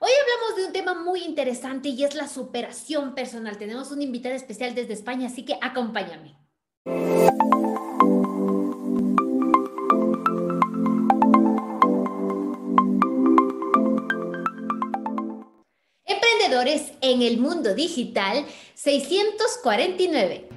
Hoy hablamos de un tema muy interesante y es la superación personal. Tenemos un invitado especial desde España, así que acompáñame. Emprendedores en el mundo digital 649.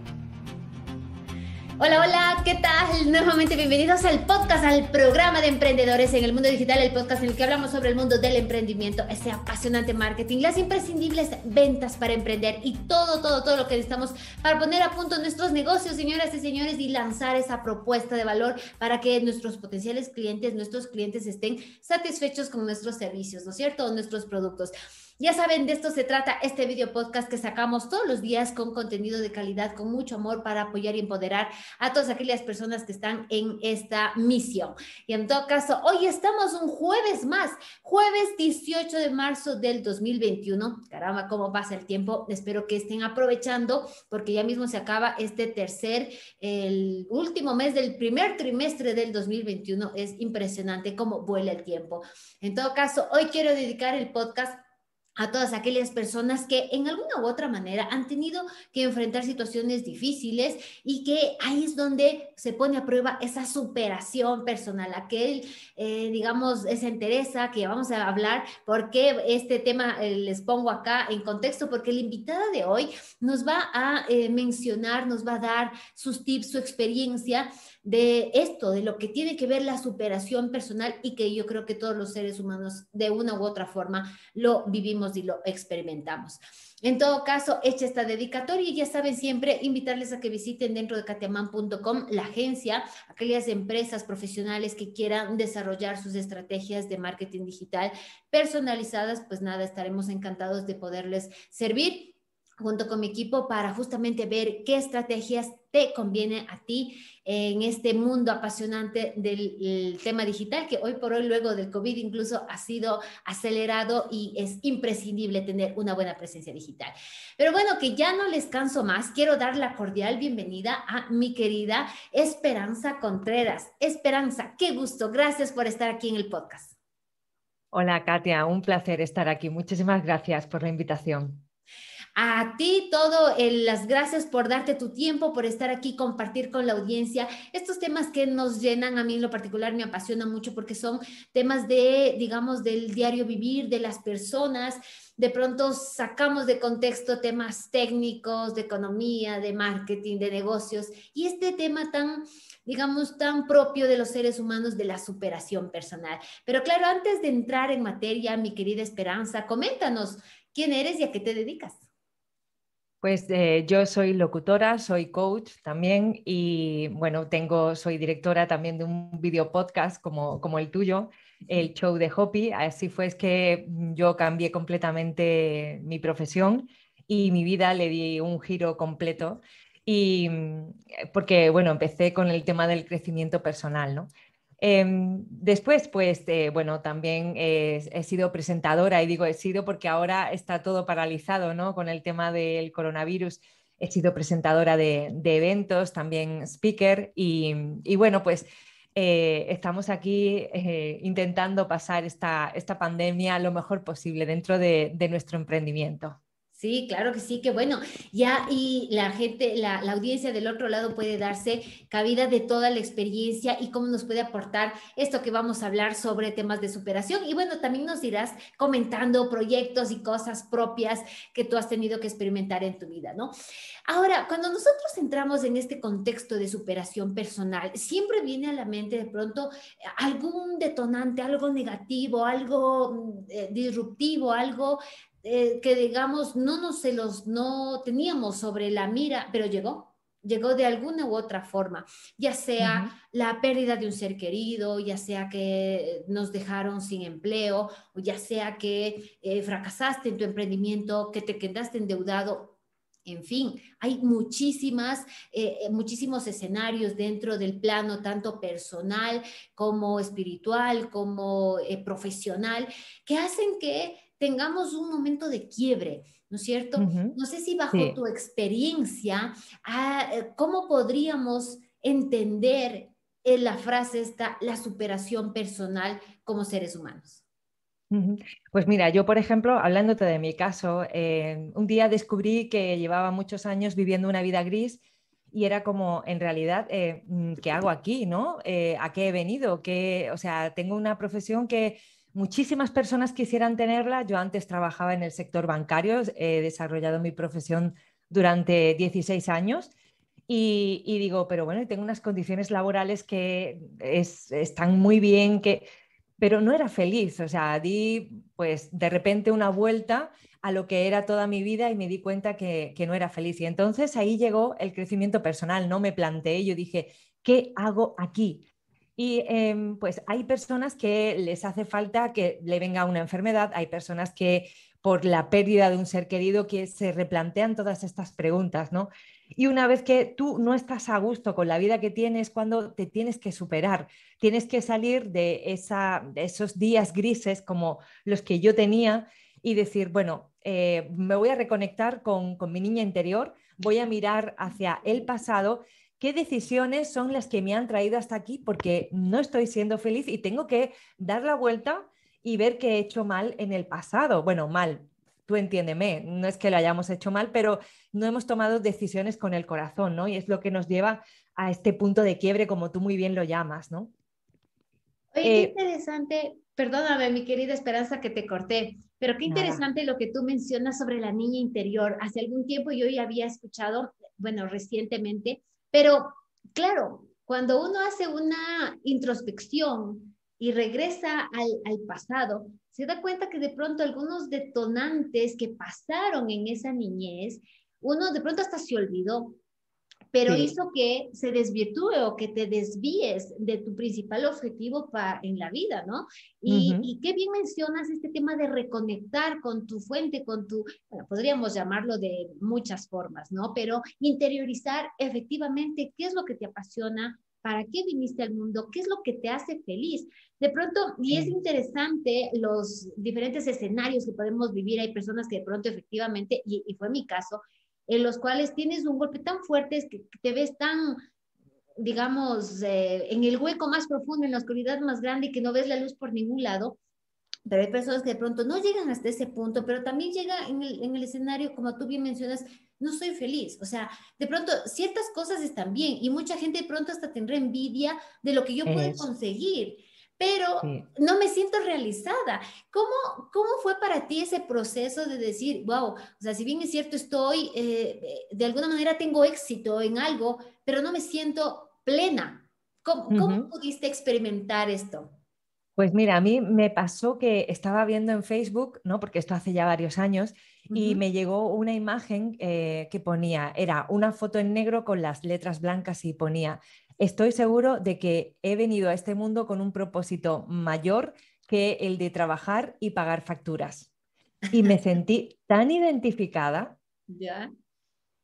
Hola, hola, ¿qué tal? Nuevamente bienvenidos al podcast, al programa de emprendedores en el mundo digital, el podcast en el que hablamos sobre el mundo del emprendimiento, ese apasionante marketing, las imprescindibles ventas para emprender y todo, todo, todo lo que necesitamos para poner a punto nuestros negocios, señoras y señores, y lanzar esa propuesta de valor para que nuestros potenciales clientes, nuestros clientes estén satisfechos con nuestros servicios, ¿no es cierto? nuestros productos. Ya saben, de esto se trata este video podcast que sacamos todos los días con contenido de calidad, con mucho amor para apoyar y empoderar a todas aquellas personas que están en esta misión. Y en todo caso, hoy estamos un jueves más, jueves 18 de marzo del 2021. Caramba, cómo pasa el tiempo. Espero que estén aprovechando porque ya mismo se acaba este tercer, el último mes del primer trimestre del 2021. Es impresionante cómo vuela el tiempo. En todo caso, hoy quiero dedicar el podcast a todas aquellas personas que en alguna u otra manera han tenido que enfrentar situaciones difíciles y que ahí es donde se pone a prueba esa superación personal, aquel, eh, digamos, esa entereza que vamos a hablar, porque este tema eh, les pongo acá en contexto, porque la invitada de hoy nos va a eh, mencionar, nos va a dar sus tips, su experiencia de esto, de lo que tiene que ver la superación personal y que yo creo que todos los seres humanos de una u otra forma lo vivimos y lo experimentamos. En todo caso, hecha esta dedicatoria y ya saben siempre invitarles a que visiten dentro de catiaman.com la agencia, aquellas empresas profesionales que quieran desarrollar sus estrategias de marketing digital personalizadas, pues nada, estaremos encantados de poderles servir junto con mi equipo para justamente ver qué estrategias te conviene a ti en este mundo apasionante del tema digital, que hoy por hoy, luego del COVID, incluso ha sido acelerado y es imprescindible tener una buena presencia digital. Pero bueno, que ya no les canso más, quiero dar la cordial bienvenida a mi querida Esperanza Contreras. Esperanza, qué gusto, gracias por estar aquí en el podcast. Hola Katia, un placer estar aquí. Muchísimas gracias por la invitación. A ti todo el, las gracias por darte tu tiempo, por estar aquí, compartir con la audiencia estos temas que nos llenan, a mí en lo particular me apasiona mucho porque son temas de, digamos, del diario vivir, de las personas, de pronto sacamos de contexto temas técnicos, de economía, de marketing, de negocios, y este tema tan, digamos, tan propio de los seres humanos de la superación personal. Pero claro, antes de entrar en materia, mi querida Esperanza, coméntanos quién eres y a qué te dedicas. Pues eh, yo soy locutora, soy coach también y bueno, tengo, soy directora también de un video podcast como, como el tuyo, el show de Hopi. Así fue que yo cambié completamente mi profesión y mi vida le di un giro completo y mm, porque bueno, empecé con el tema del crecimiento personal, ¿no? Em, después, pues, eh, bueno, también eh, he sido presentadora y digo he sido porque ahora está todo paralizado, ¿no? Con el tema del coronavirus. He sido presentadora de, eventos, también speaker y, bueno, pues eh, estamos aquí intentando pasar esta, pandemia lo mejor posible dentro de nuestro emprendimiento. Sí, claro que sí, que bueno, ya y la gente, la, audiencia del otro lado puede darse cabida de toda la experiencia y cómo nos puede aportar esto que vamos a hablar sobre temas de superación. Y bueno, también nos irás comentando proyectos y cosas propias que tú has tenido que experimentar en tu vida, ¿no? Ahora, cuando nosotros entramos en este contexto de superación personal, siempre viene a la mente de pronto algún detonante, algo negativo, algo mm, eh, disruptivo, algo eh, que digamos no nos se los no teníamos sobre la mira, pero llegó, llegó de alguna u otra forma, ya sea la pérdida de un ser querido, ya sea que nos dejaron sin empleo, o ya sea que eh, fracasaste en tu emprendimiento, que te quedaste endeudado. En fin, hay muchísimas, eh, muchísimos escenarios dentro del plano, tanto personal como espiritual, como profesional, que hacen que tengamos un momento de quiebre, ¿no es cierto? No sé si bajo tu experiencia, ah, eh, ¿cómo podríamos entender en eh, la frase esta, la superación personal como seres humanos? Pues mira, yo por ejemplo, hablándote de mi caso, eh, un día descubrí que llevaba muchos años viviendo una vida gris y era como, en realidad, mm, ¿qué hago aquí? ¿No? ¿A qué he venido? ¿Qué, o sea, tengo una profesión que Muchísimas personas quisieran tenerla. Yo antes trabajaba en el sector bancario, he desarrollado mi profesión durante 16 años y, digo, pero bueno, tengo unas condiciones laborales que están muy bien, que, pero no era feliz. O sea, di pues de repente una vuelta a lo que era toda mi vida y me di cuenta que, que no era feliz. Y entonces ahí llegó el crecimiento personal, no me planteé, yo dije, ¿qué hago aquí? Y em, pues hay personas que les hace falta que le venga una enfermedad, hay personas que por la pérdida de un ser querido que se replantean todas estas preguntas, ¿no? Y una vez que tú no estás a gusto con la vida que tienes, cuando te tienes que superar, tienes que salir de, esa, esos días grises como los que yo tenía y decir, bueno, eh, me voy a reconectar con, con mi niña interior, voy a mirar hacia el pasado qué decisiones son las que me han traído hasta aquí porque no estoy siendo feliz y tengo que dar la vuelta y ver qué he hecho mal en el pasado. Bueno, mal, tú entiéndeme, no es que lo hayamos hecho mal, pero no hemos tomado decisiones con el corazón, ¿no? Y es lo que nos lleva a este punto de quiebre, como tú muy bien lo llamas, ¿no? Oye, qué eh, interesante, perdóname mi querida Esperanza que te corté, pero qué interesante lo que tú mencionas sobre la niña interior. Hace algún tiempo yo ya había escuchado, bueno, recientemente, pero claro, cuando uno hace una introspección y regresa al, pasado, se da cuenta que de pronto algunos detonantes que pasaron en esa niñez, uno de pronto hasta se olvidó, pero hizo que se desvirtúe o que te desvíes de tu principal objetivo para, en la vida, ¿no? Y, qué bien mencionas este tema de reconectar con tu fuente, con tu, podríamos llamarlo de muchas formas, ¿no? Pero interiorizar efectivamente qué es lo que te apasiona, ¿Para qué viniste al mundo? ¿Qué es lo que te hace feliz? De pronto, y es interesante los diferentes escenarios que podemos vivir. Hay personas que de pronto efectivamente, y fue mi caso, en los cuales tienes un golpe tan fuerte es que te ves tan, digamos, eh, en el hueco más profundo, en la oscuridad más grande y que no ves la luz por ningún lado. Pero hay personas que de pronto no llegan hasta ese punto, pero también llega en el, escenario, como tú bien mencionas, no soy feliz. O sea, de pronto ciertas cosas están bien y mucha gente de pronto hasta tendrá envidia de lo que yo puedo conseguir pero no me siento realizada. ¿Cómo, ¿Cómo fue para ti ese proceso de decir, wow, o sea, si bien es cierto, estoy, eh, eh, de alguna manera tengo éxito en algo, pero no me siento plena? ¿Cómo, pudiste experimentar esto? Pues mira, a mí me pasó que estaba viendo en Facebook, ¿no? porque esto hace ya varios años, y me llegó una imagen eh, que ponía, era una foto en negro con las letras blancas y ponía, Estoy seguro de que he venido a este mundo con un propósito mayor que el de trabajar y pagar facturas. Y me sentí tan identificada. Ya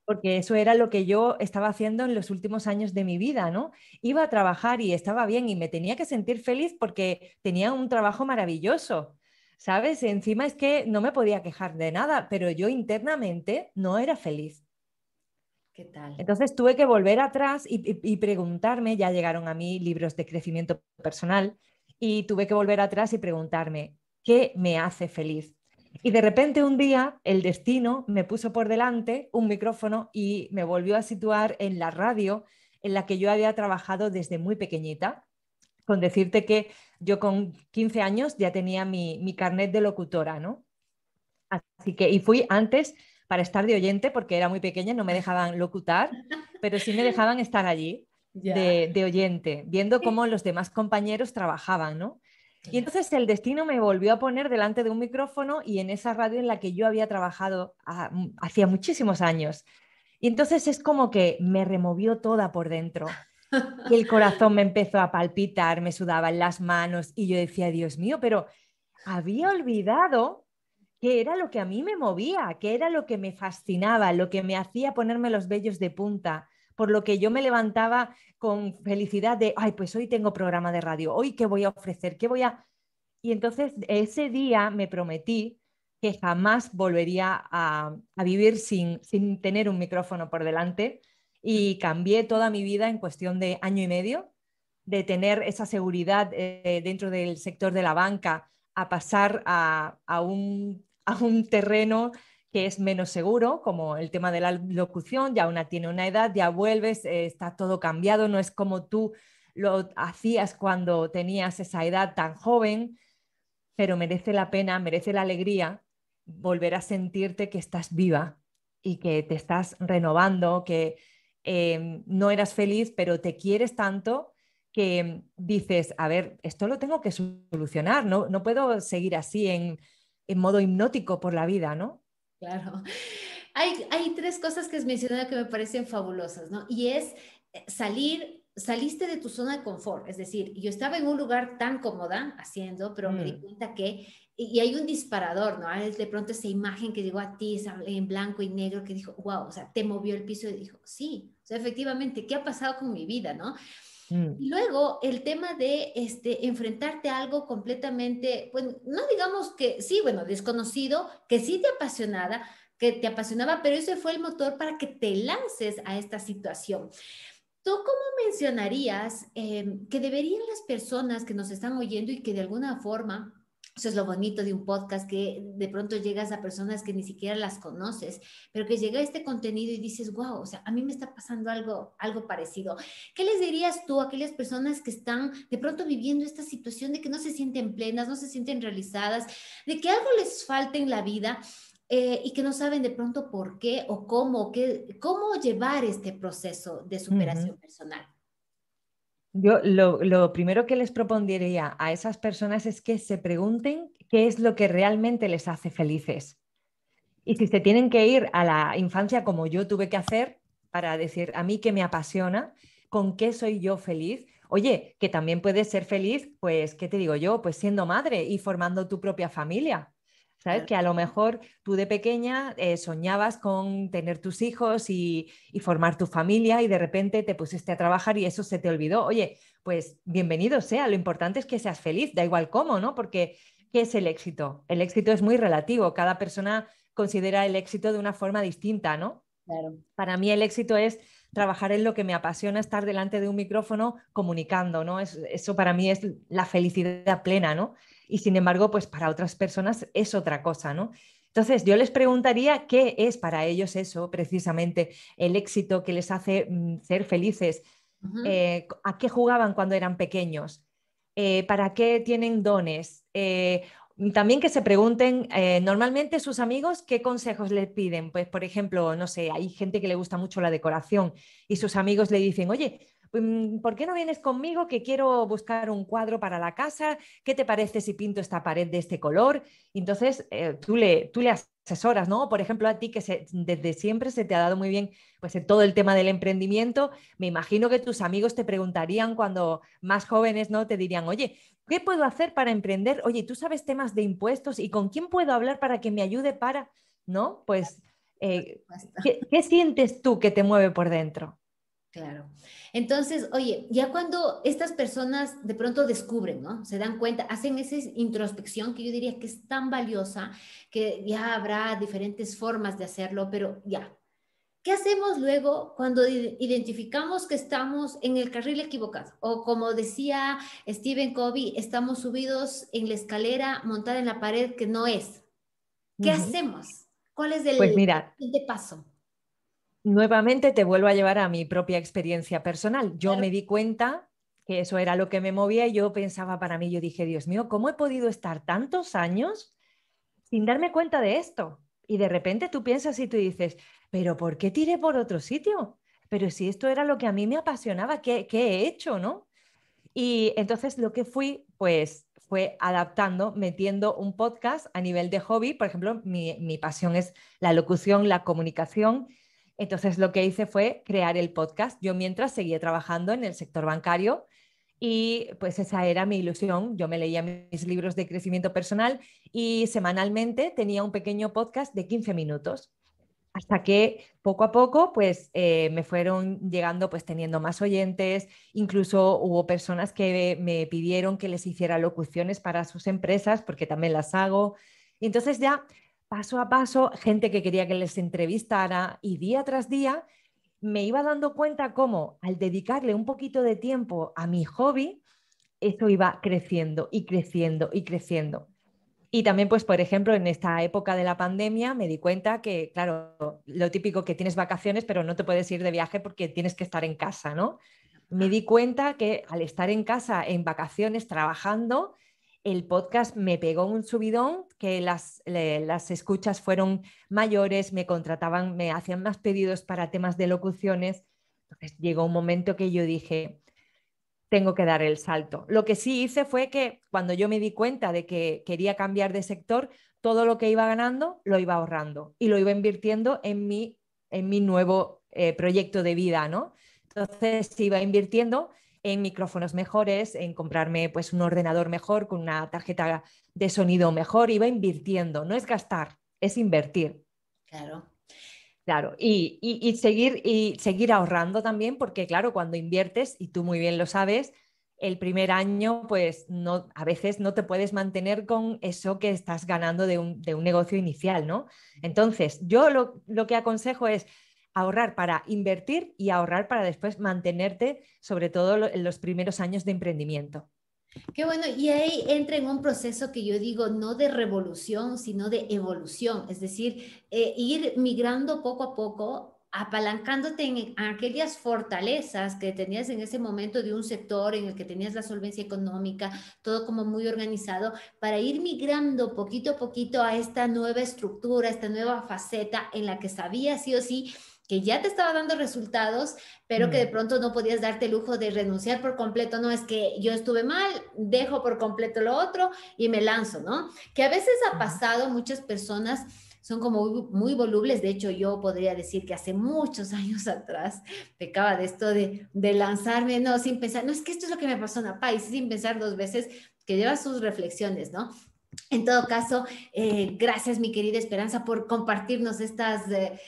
porque eso era lo que yo estaba haciendo en los últimos años de mi vida, ¿no? Iba a trabajar y estaba bien y me tenía que sentir feliz porque tenía un trabajo maravilloso, ¿sabes? Encima es que no me podía quejar de nada, pero yo internamente no era feliz. Entonces tuve que volver atrás y, preguntarme, ya llegaron a mí libros de crecimiento personal, y tuve que volver atrás y preguntarme, ¿qué me hace feliz? Y de repente un día el destino me puso por delante un micrófono y me volvió a situar en la radio en la que yo había trabajado desde muy pequeñita, con decirte que yo con 15 años ya tenía mi, mi carnet de locutora, ¿no? Así que, y fui antes para estar de oyente, porque era muy pequeña, no me dejaban locutar, pero sí me dejaban estar allí de, oyente, viendo cómo los demás compañeros trabajaban, ¿no? Y entonces el destino me volvió a poner delante de un micrófono y en esa radio en la que yo había trabajado hacía muchísimos años. Y entonces es como que me removió toda por dentro. Y el corazón me empezó a palpitar, me sudaban las manos y yo decía, Dios mío, pero había olvidado era lo que a mí me movía, que era lo que me fascinaba, lo que me hacía ponerme los vellos de punta, por lo que yo me levantaba con felicidad de, ay, pues hoy tengo programa de radio, hoy qué voy a ofrecer, qué voy a... Y entonces ese día me prometí que jamás volvería a, vivir sin, tener un micrófono por delante y cambié toda mi vida en cuestión de año y medio, de tener esa seguridad eh, dentro del sector de la banca a pasar a, un a un terreno que es menos seguro, como el tema de la locución, ya una tiene una edad, ya vuelves, eh, está todo cambiado, no es como tú lo hacías cuando tenías esa edad tan joven, pero merece la pena, merece la alegría volver a sentirte que estás viva y que te estás renovando, que eh, no eras feliz, pero te quieres tanto que dices, a ver, esto lo tengo que solucionar, no, no puedo seguir así en en modo hipnótico por la vida, ¿no? Claro. Hay, hay tres cosas que has mencionado que me parecen fabulosas, ¿no? Y es eh, salir, saliste de tu zona de confort, es decir, yo estaba en un lugar tan cómoda haciendo, pero me di mm. cuenta que, y, hay un disparador, ¿no? De pronto esa imagen que llegó a ti en blanco y negro que dijo, wow, o sea, te movió el piso y dijo, sí, o sea, efectivamente, ¿qué ha pasado con mi vida, ¿no? Mm. luego el tema de este, enfrentarte a algo completamente, bueno, pues, no digamos que, sí, bueno, desconocido, que sí te apasionada, que te apasionaba, pero ese fue el motor para que te lances a esta situación. ¿Tú cómo mencionarías em, que deberían las personas que nos están oyendo y que de alguna forma eso es lo bonito de un podcast, que de pronto llegas a personas que ni siquiera las conoces, pero que llega este contenido y dices, wow, o sea, a mí me está pasando algo, algo parecido. ¿Qué les dirías tú a aquellas personas que están de pronto viviendo esta situación de que no se sienten plenas, no se sienten realizadas, de que algo les falta en la vida? Eh, y que no saben de pronto por qué o cómo, cómo llevar este proceso de superación personal. Yo lo, primero que les propondría a esas personas es que se pregunten qué es lo que realmente les hace felices. Y si se tienen que ir a la infancia como yo tuve que hacer para decir a mí que me apasiona, con qué soy yo feliz. Oye, que también puedes ser feliz, pues, ¿qué te digo yo? Pues siendo madre y formando tu propia familia. ¿Sabes? Que a lo mejor tú de pequeña eh, soñabas con tener tus hijos y, formar tu familia y de repente te pusiste a trabajar y eso se te olvidó. Oye, pues bienvenido sea, lo importante es que seas feliz, da igual cómo, ¿no? Porque ¿qué es el éxito? El éxito es muy relativo, cada persona considera el éxito de una forma distinta, ¿no? Para mí el éxito es trabajar en lo que me apasiona, estar delante de un micrófono comunicando, ¿no? eso para mí es la felicidad plena, ¿no? y sin embargo, pues para otras personas es otra cosa, ¿no? Entonces, yo les preguntaría qué es para ellos eso, precisamente, el éxito que les hace mm, ser felices, eh, a qué jugaban cuando eran pequeños, eh, para qué tienen dones. Eh, también que se pregunten, normalmente sus amigos, ¿qué consejos les piden? Pues, por ejemplo, no sé, hay gente que le gusta mucho la decoración y sus amigos le dicen, oye, Mm, ¿por qué no vienes conmigo que quiero buscar un cuadro para la casa? ¿Qué te parece si pinto esta pared de este color? Entonces, eh, tú, le, tú le asesoras, ¿no? Por ejemplo, a ti que desde siempre se te ha dado muy bien pues, en todo el tema del emprendimiento, me imagino que tus amigos te preguntarían cuando más jóvenes, ¿no? Te dirían, oye, ¿qué puedo hacer para emprender? Oye, ¿tú sabes temas de impuestos? ¿Y con quién puedo hablar para que me ayude para, ¿no? Pues... Eh, ¿Qué sientes tú que te mueve por dentro? Claro. Entonces, oye, ya cuando estas personas de pronto descubren, ¿no? Se dan cuenta, hacen esa introspección que yo diría que es tan valiosa, que ya habrá diferentes formas de hacerlo, pero ya. ¿Qué hacemos luego cuando identificamos que estamos en el carril equivocado? O como decía Stephen Covey, estamos subidos en la escalera montada en la pared que no es. ¿Qué hacemos? ¿Cuál es el pues paso? nuevamente te vuelvo a llevar a mi propia experiencia personal. Yo me di cuenta que eso era lo que me movía y yo pensaba para mí, yo dije, Dios mío, ¿cómo he podido estar tantos años sin darme cuenta de esto? Y de repente tú piensas y tú dices, pero ¿por qué tiré por otro sitio? Pero si esto era lo que a mí me apasionaba, ¿qué, he hecho, no? Y entonces lo que fui, pues, fue adaptando, metiendo un podcast a nivel de hobby. Por ejemplo, mi pasión es la locución, la comunicación, entonces lo que hice fue crear el podcast. Yo mientras seguía trabajando en el sector bancario y pues esa era mi ilusión. Yo me leía mis libros de crecimiento personal y semanalmente tenía un pequeño podcast de 15 minutos. Hasta que poco a poco pues eh, me fueron llegando pues teniendo más oyentes, incluso hubo personas que me pidieron que les hiciera locuciones para sus empresas porque también las hago. Y entonces ya paso a paso, gente que quería que les entrevistara y día tras día me iba dando cuenta cómo al dedicarle un poquito de tiempo a mi hobby, eso iba creciendo y creciendo y creciendo. Y también, pues, por ejemplo, en esta época de la pandemia me di cuenta que, claro, lo típico que tienes vacaciones, pero no te puedes ir de viaje porque tienes que estar en casa, ¿no? Me di cuenta que al estar en casa en vacaciones trabajando, el podcast me pegó un subidón, que las, escuchas fueron mayores, me contrataban, me hacían más pedidos para temas de locuciones. llegó un momento que yo dije, tengo que dar el salto. Lo que sí hice fue que cuando yo me di cuenta de que quería cambiar de sector, todo lo que iba ganando lo iba ahorrando y lo iba invirtiendo en mi, en mi nuevo eh, proyecto de vida, ¿no? Entonces iba invirtiendo en micrófonos mejores, en comprarme pues un ordenador mejor con una tarjeta de sonido mejor, iba invirtiendo, no es gastar, es invertir. Claro. Claro, y, seguir, y seguir ahorrando también, porque claro, cuando inviertes, y tú muy bien lo sabes, el primer año, pues no, a veces no te puedes mantener con eso que estás ganando de un, negocio inicial, ¿no? Entonces, yo lo, que aconsejo es, ahorrar para invertir y ahorrar para después mantenerte, sobre todo en los primeros años de emprendimiento. Qué bueno, y ahí entra en un proceso que yo digo no de revolución, sino de evolución, es decir, eh, ir migrando poco a poco apalancándote en aquellas fortalezas que tenías en ese momento de un sector en el que tenías la solvencia económica, todo como muy organizado, para ir migrando poquito a poquito a esta nueva estructura, esta nueva faceta en la que sabías sí o sí que ya te estaba dando resultados, pero que de mm. pronto no podías darte el lujo de renunciar por completo, no es que yo estuve mal, dejo por completo lo otro y me lanzo, ¿no? Que a veces ha pasado, muchas personas son como muy, volubles, de hecho yo podría decir que hace muchos años atrás pecaba de esto de, de lanzarme, no, sin pensar, no es que esto es lo que me pasó en país, sin pensar dos veces, que lleva sus reflexiones, ¿no? En todo caso, eh, gracias mi querida Esperanza por compartirnos estas eh,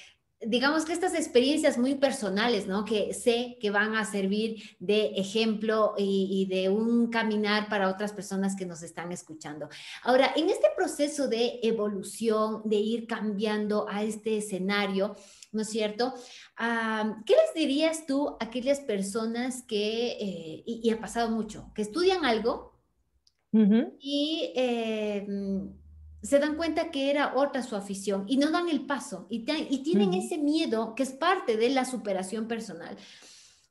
digamos que estas experiencias muy personales, ¿no? Que sé que van a servir de ejemplo y, de un caminar para otras personas que nos están escuchando. Ahora, en este proceso de evolución, de ir cambiando a este escenario, ¿no es cierto? Ah, ¿Qué les dirías tú a aquellas personas que, eh, y, ha pasado mucho, que estudian algo y... Eh, se dan cuenta que era otra su afición y no dan el paso y, tienen ese miedo que es parte de la superación personal.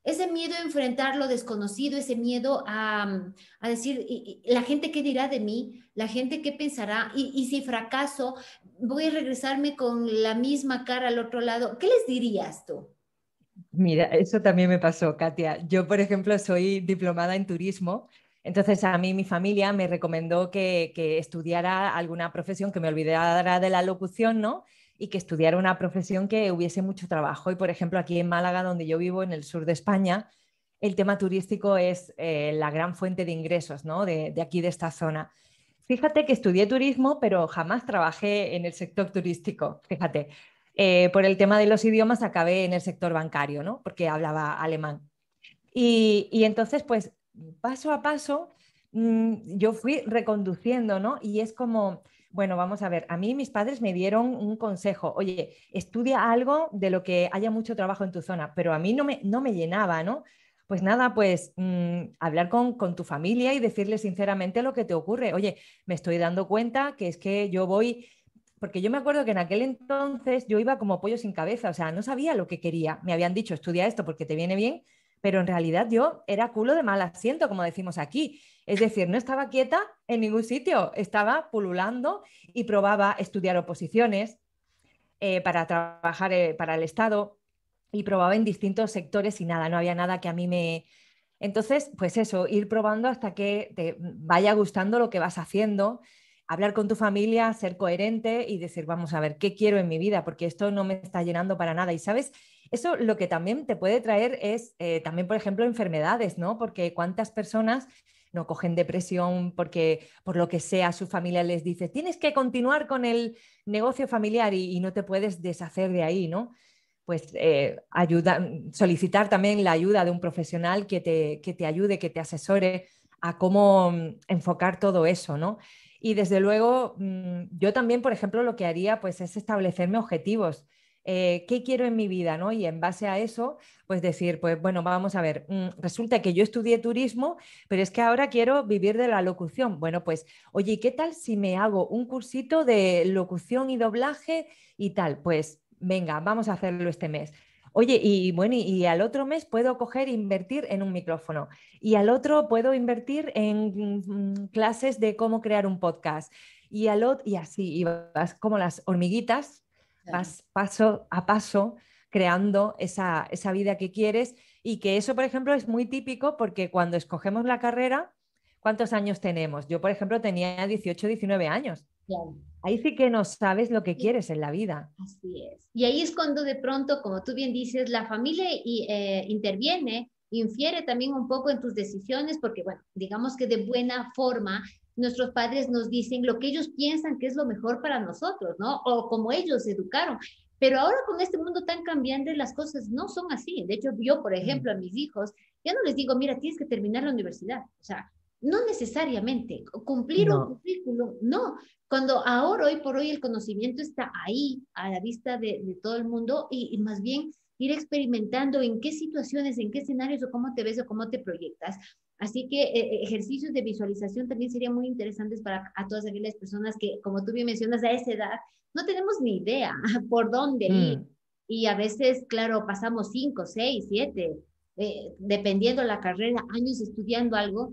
Ese miedo a enfrentar lo desconocido, ese miedo a, mm, decir, la gente qué dirá de mí, la gente qué pensará, y, si fracaso, voy a regresarme con la misma cara al otro lado. ¿Qué les dirías tú? Mira, eso también me pasó, Katia. Yo, por ejemplo, soy diplomada en turismo, entonces a mí mi familia me recomendó que, estudiara alguna profesión, que me olvidara de la locución, ¿no? y que estudiara una profesión que hubiese mucho trabajo. Y por ejemplo, aquí en Málaga, donde yo vivo, en el sur de España, el tema turístico es eh, la gran fuente de ingresos ¿no? de, aquí, de esta zona. Fíjate que estudié turismo, pero jamás trabajé en el sector turístico. Fíjate, eh, por el tema de los idiomas acabé en el sector bancario, ¿no? porque hablaba alemán. Y, y entonces, pues paso a paso mm, yo fui reconduciendo, ¿no? Y es como, bueno, vamos a ver, a mí mis padres me dieron un consejo, oye, estudia algo de lo que haya mucho trabajo en tu zona, pero a mí no me, llenaba, ¿no? Pues nada, pues mm, hablar con, con, tu familia y decirle sinceramente lo que te ocurre. Oye, me estoy dando cuenta que es que yo voy, porque yo me acuerdo que en aquel entonces yo iba como pollo sin cabeza, o sea, no sabía lo que quería. Me habían dicho, estudia esto porque te viene bien, pero en realidad yo era culo de mal asiento, como decimos aquí. Es decir, no estaba quieta en ningún sitio, estaba pululando y probaba estudiar oposiciones eh, para trabajar eh, para el Estado y probaba en distintos sectores y nada, no había nada que a mí me... Entonces, pues eso, ir probando hasta que te vaya gustando lo que vas haciendo hablar con tu familia, ser coherente y decir, vamos a ver, ¿qué quiero en mi vida? Porque esto no me está llenando para nada. Y sabes, eso lo que también te puede traer es eh, también, por ejemplo, enfermedades, ¿no? Porque cuántas personas no cogen depresión porque por lo que sea su familia les dice, tienes que continuar con el negocio familiar y, no te puedes deshacer de ahí, ¿no? Pues eh, solicitar también la ayuda de un profesional que te, que te ayude, que te asesore a cómo mm, enfocar todo eso, ¿no? Y desde luego, mm, yo también, por ejemplo, lo que haría pues, es establecerme objetivos. Eh, ¿Qué quiero en mi vida? ¿no? Y en base a eso, pues decir, pues bueno, vamos a ver, mm, resulta que yo estudié turismo, pero es que ahora quiero vivir de la locución. Bueno, pues, oye, ¿qué tal si me hago un cursito de locución y doblaje y tal? Pues venga, vamos a hacerlo este mes. Oye, y bueno, y, al otro mes puedo coger e invertir en un micrófono. Y al otro puedo invertir en mm, clases de cómo crear un podcast. Y al otro, y así, y vas como las hormiguitas, vas paso a paso creando esa, esa vida que quieres. Y que eso, por ejemplo, es muy típico porque cuando escogemos la carrera, ¿cuántos años tenemos? Yo, por ejemplo, tenía 18, 19 años. Ahí sí que no sabes lo que quieres en la vida. Así es. Y ahí es cuando de pronto, como tú bien dices, la familia eh, interviene, infiere también un poco en tus decisiones, porque bueno, digamos que de buena forma nuestros padres nos dicen lo que ellos piensan que es lo mejor para nosotros, ¿no? O como ellos educaron. Pero ahora con este mundo tan cambiante, las cosas no son así. De hecho, yo, por mm. ejemplo, a mis hijos, ya no les digo, mira, tienes que terminar la universidad. O sea, no necesariamente, cumplir un currículum, no. Cuando ahora, hoy por hoy, el conocimiento está ahí, a la vista de, todo el mundo, y, más bien ir experimentando en qué situaciones, en qué escenarios, o cómo te ves, o cómo te proyectas. Así que eh, eh, ejercicios de visualización también serían muy interesantes para a todas aquellas personas que, como tú bien mencionas, a esa edad no tenemos ni idea por dónde mm. Y a veces, claro, pasamos cinco, seis, siete, eh, dependiendo la carrera, años estudiando algo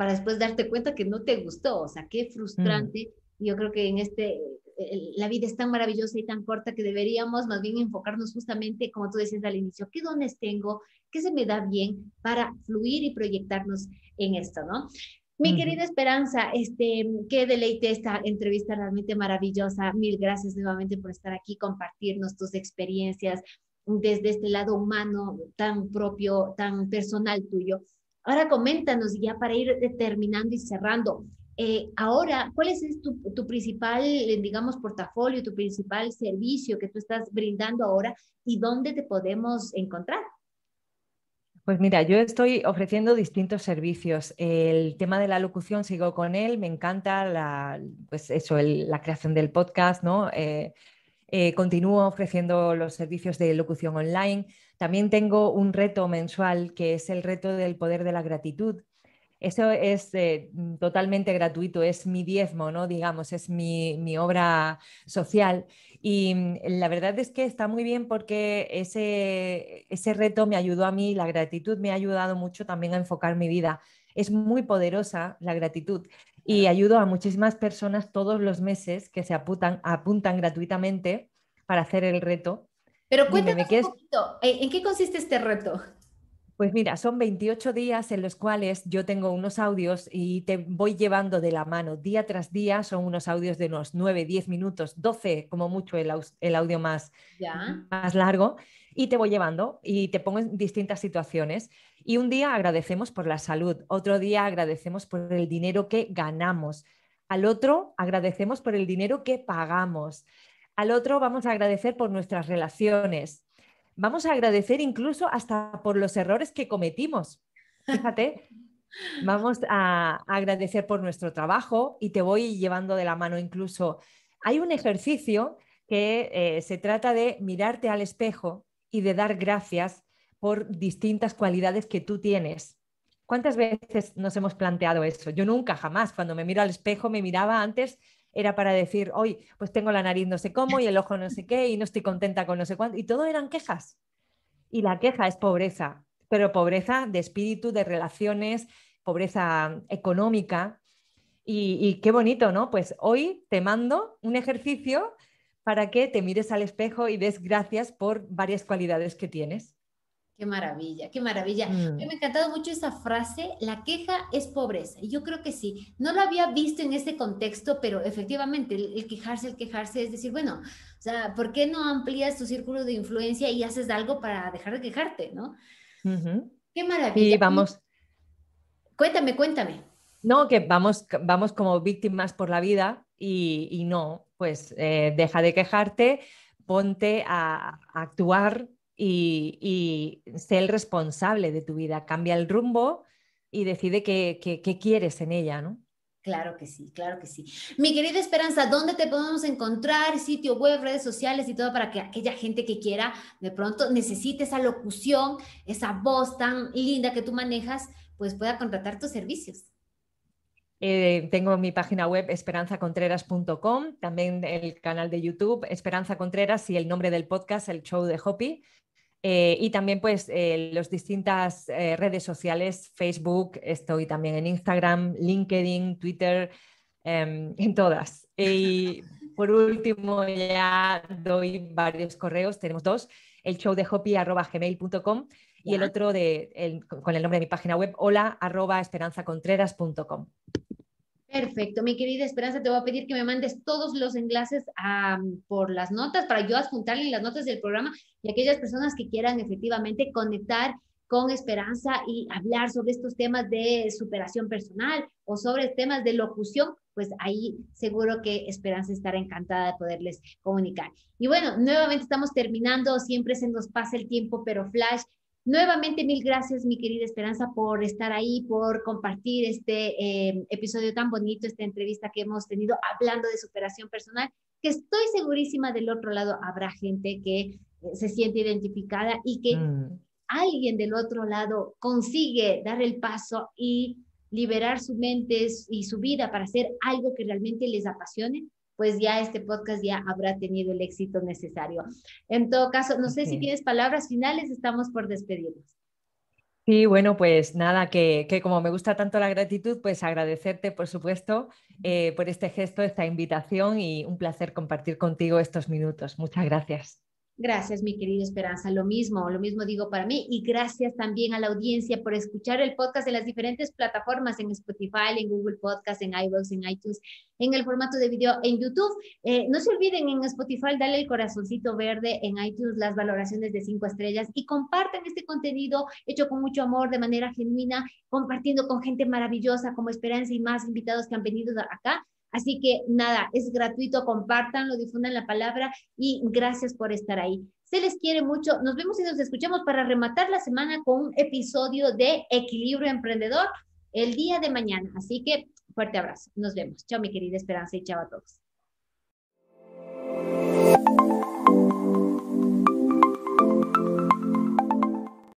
para después darte cuenta que no te gustó, o sea, qué mm. frustrante. Yo creo que en este, eh, la vida es tan maravillosa y tan corta que deberíamos más bien enfocarnos justamente, como tú decías al inicio, qué dones tengo, qué se me da bien para fluir y proyectarnos en esto, ¿no? Mi querida Esperanza, este, qué deleite esta entrevista realmente maravillosa. Mil gracias nuevamente por estar aquí, compartirnos tus experiencias desde este lado humano tan propio, tan personal tuyo. Ahora coméntanos ya para ir terminando y cerrando. Eh, ahora, ¿cuál es tu, principal, digamos, portafolio, tu principal servicio que tú estás brindando ahora y dónde te podemos encontrar? Pues mira, yo estoy ofreciendo distintos servicios. El tema de la locución sigo con él, me encanta la, pues eso, la creación del podcast, ¿no? Eh, eh, continúo ofreciendo los servicios de locución online. También tengo un reto mensual que es el reto del poder de la gratitud. Eso es eh, mm, totalmente gratuito, es mi diezmo, ¿no? digamos, es mi, obra social. Y mm, la verdad es que está muy bien porque ese reto me ayudó a mí, la gratitud me ha ayudado mucho también a enfocar mi vida es muy poderosa la gratitud y ayudo a muchísimas personas todos los meses que se apuntan, apuntan gratuitamente para hacer el reto. Pero cuéntame un poquito, ¿en qué consiste este reto? Pues mira, son 28 días en los cuales yo tengo unos audios y te voy llevando de la mano día tras día. Son unos audios de unos 9, 10 minutos, 12 como mucho el, audio más, más largo. Y te voy llevando y te pongo en distintas situaciones. Y un día agradecemos por la salud, otro día agradecemos por el dinero que ganamos, al otro agradecemos por el dinero que pagamos, al otro vamos a agradecer por nuestras relaciones, vamos a agradecer incluso hasta por los errores que cometimos. Fíjate, vamos a agradecer por nuestro trabajo y te voy llevando de la mano incluso. Hay un ejercicio que eh, se trata de mirarte al espejo y de dar gracias por distintas cualidades que tú tienes. ¿Cuántas veces nos hemos planteado eso? Yo nunca, jamás, cuando me miro al espejo, me miraba antes era para decir, hoy pues tengo la nariz no sé cómo y el ojo no sé qué y no estoy contenta con no sé cuánto. Y todo eran quejas. Y la queja es pobreza, pero pobreza de espíritu, de relaciones, pobreza económica. Y, qué bonito, ¿no? Pues hoy te mando un ejercicio para que te mires al espejo y des gracias por varias cualidades que tienes. Qué maravilla, qué maravilla. Mm. Me ha encantado mucho esa frase, la queja es pobreza. Y yo creo que sí, no lo había visto en este contexto, pero efectivamente el, quejarse, el quejarse es decir, bueno, o sea, ¿por qué no amplías tu círculo de influencia y haces algo para dejar de quejarte, no? Qué maravilla. Y vamos. Cuéntame, cuéntame. No, que vamos, vamos como víctimas por la vida y, no, pues eh, deja de quejarte, ponte a actuar y, y sé el responsable de tu vida, cambia el rumbo y decide qué, quieres en ella, ¿no? Claro que sí, claro que sí. Mi querida Esperanza, ¿dónde te podemos encontrar? Sitio web, redes sociales y todo para que aquella gente que quiera de pronto necesite esa locución, esa voz tan linda que tú manejas, pues pueda contratar tus servicios. Eh, tengo mi página web esperanzacontreras.com, también el canal de YouTube Esperanza Contreras y el nombre del podcast, el show de Hopi. Eh, y también pues eh, las distintas eh, redes sociales, Facebook, estoy también en Instagram, LinkedIn, Twitter, em, en todas. Y por último ya doy varios correos, tenemos dos, el show de gmail.com y el otro con el nombre de mi página web, hola.esperanzacontreras.com Perfecto, mi querida Esperanza, te voy a pedir que me mandes todos los enlaces por las notas para yo adjuntarle las notas del programa y aquellas personas que quieran efectivamente conectar con Esperanza y hablar sobre estos temas de superación personal o sobre temas de locución, pues ahí seguro que Esperanza estará encantada de poderles comunicar. Y bueno, nuevamente estamos terminando, siempre se nos pasa el tiempo, pero Flash, Nuevamente, mil gracias, mi querida Esperanza, por estar ahí, por compartir este eh, episodio tan bonito, esta entrevista que hemos tenido hablando de superación personal, que estoy segurísima del otro lado habrá gente que eh, se siente identificada y que mm. alguien del otro lado consigue dar el paso y liberar su mente y su vida para hacer algo que realmente les apasione pues ya este podcast ya habrá tenido el éxito necesario. En todo caso, no sé si tienes palabras finales, estamos por despedirnos. Sí, bueno, pues nada, que, como me gusta tanto la gratitud, pues agradecerte, por supuesto, eh, por este gesto, esta invitación y un placer compartir contigo estos minutos. Muchas gracias. Gracias, mi querida Esperanza. Lo mismo, lo mismo digo para mí. Y gracias también a la audiencia por escuchar el podcast en las diferentes plataformas, en Spotify, en Google Podcast, en iVoox, en iTunes, en el formato de video en YouTube. Eh, no se olviden en Spotify dale el corazoncito verde, en iTunes las valoraciones de cinco estrellas y compartan este contenido hecho con mucho amor, de manera genuina, compartiendo con gente maravillosa como Esperanza y más invitados que han venido acá Así que nada, es gratuito, compartanlo, difundan la palabra y gracias por estar ahí. Se les quiere mucho. Nos vemos y nos escuchamos para rematar la semana con un episodio de Equilibrio Emprendedor el día de mañana. Así que fuerte abrazo. Nos vemos. Chao, mi querida Esperanza y chao a todos.